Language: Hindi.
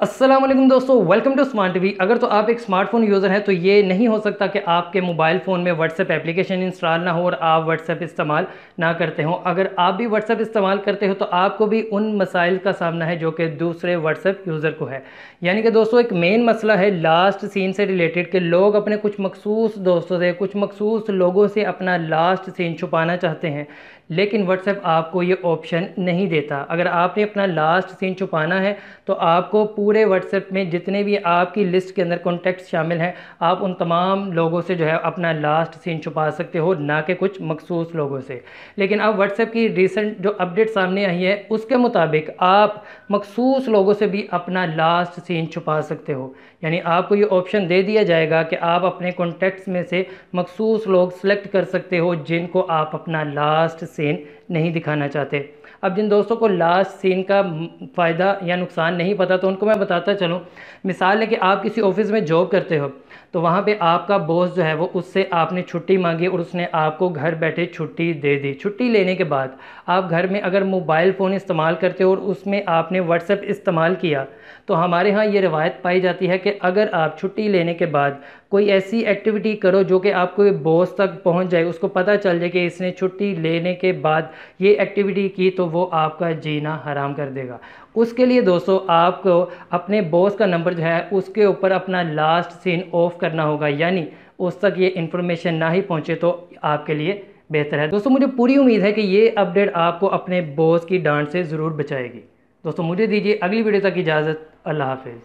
असलम दोस्तों वेलकम टू स्मार्ट टीवी अगर तो आप एक स्मार्टफोन यूज़र हैं तो ये नहीं हो सकता कि आपके मोबाइल फ़ोन में व्हाट्सएप एप्लीकेशन इंस्टॉल ना हो और आप व्हाट्सएप इस्तेमाल ना करते हो अगर आप भी व्हाट्सएप इस्तेमाल करते हो तो आपको भी उन मसाइल का सामना है जो कि दूसरे व्हाट्सएप यूज़र को है यानी कि दोस्तों एक मेन मसला है लास्ट सीन से रिलेटेड कि लोग अपने कुछ मखसूस दोस्तों से कुछ मखसूस लोगों से अपना लास्ट सीन छुपाना चाहते हैं लेकिन व्हाट्सएप आपको ये ऑप्शन नहीं देता अगर आपने अपना लास्ट सीन छुपाना है तो आपको पूरे व्हाट्सएप में जितने भी आपकी लिस्ट के अंदर कॉन्टैक्ट शामिल हैं आप उन तमाम लोगों से जो है अपना लास्ट सीन छुपा सकते हो ना कि कुछ मखसूस लोगों से लेकिन अब व्हाट्सएप की रिसेंट जो अपडेट सामने आई है उसके मुताबिक आप मखसूस लोगों से भी अपना लास्ट सीन छुपा सकते हो यानी आपको ये ऑप्शन दे दिया जाएगा कि आप अपने कॉन्टैक्ट्स में से मखसूस लोग सेलेक्ट कर सकते हो जिनको आप अपना लास्ट सीन नहीं दिखाना चाहते अब जिन दोस्तों को लास्ट सीन का फ़ायदा या नुकसान नहीं पता तो उनको मैं बताता चलूँ मिसाल है कि आप किसी ऑफिस में जॉब करते हो तो वहाँ पे आपका बॉस जो है वो उससे आपने छुट्टी मांगी और उसने आपको घर बैठे छुट्टी दे दी छुट्टी लेने के बाद आप घर में अगर मोबाइल फ़ोन इस्तेमाल करते हो और उसमें आपने व्हाट्सएप इस्तेमाल किया तो हमारे यहाँ ये रिवायत पाई जाती है कि अगर आप छुट्टी लेने के बाद कोई ऐसी एक्टिविटी करो जो कि आपको बॉस तक पहुँच जाए उसको पता चल जाए कि इसने छुट्टी लेने के बाद ये एक्टिविटी की तो वो आपका जीना हराम कर देगा उसके लिए दोस्तों आपको अपने बॉस का नंबर जो है उसके ऊपर अपना लास्ट सीन ऑफ ऑफ करना होगा यानी उस तक ये इन्फॉर्मेशन ना ही पहुँचे तो आपके लिए बेहतर है दोस्तों मुझे पूरी उम्मीद है कि ये अपडेट आपको अपने बॉस की डांट से ज़रूर बचाएगी दोस्तों मुझे दीजिए अगली वीडियो तक इजाज़त अल्लाह हाफिज़